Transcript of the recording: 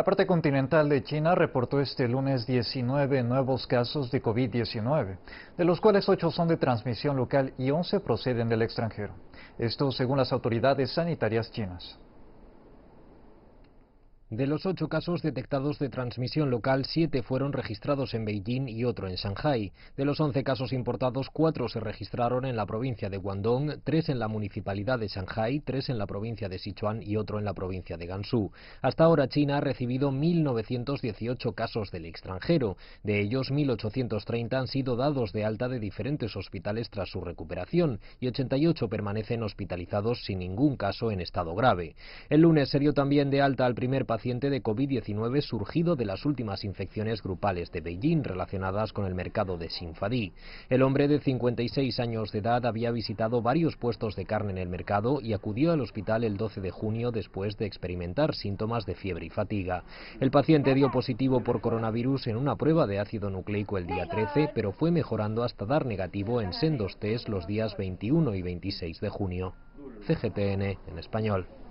La parte continental de China reportó este lunes 19 nuevos casos de COVID-19, de los cuales 8 son de transmisión local y 11 proceden del extranjero. Esto según las autoridades sanitarias chinas. De los ocho casos detectados de transmisión local, siete fueron registrados en Beijing y otro en Shanghái. De los once casos importados, cuatro se registraron en la provincia de Guangdong, tres en la municipalidad de Shanghái, tres en la provincia de Sichuan y otro en la provincia de Gansu. Hasta ahora, China ha recibido 1.918 casos del extranjero. De ellos, 1.830 han sido dados de alta de diferentes hospitales tras su recuperación y 88 permanecen hospitalizados sin ningún caso en estado grave. El lunes se dio también de alta al primer paciente paciente de COVID-19 surgido de las últimas infecciones grupales de Beijing relacionadas con el mercado de Sinfadí. El hombre de 56 años de edad había visitado varios puestos de carne en el mercado y acudió al hospital el 12 de junio después de experimentar síntomas de fiebre y fatiga. El paciente dio positivo por coronavirus en una prueba de ácido nucleico el día 13, pero fue mejorando hasta dar negativo en sendos test los días 21 y 26 de junio. CGTN en español.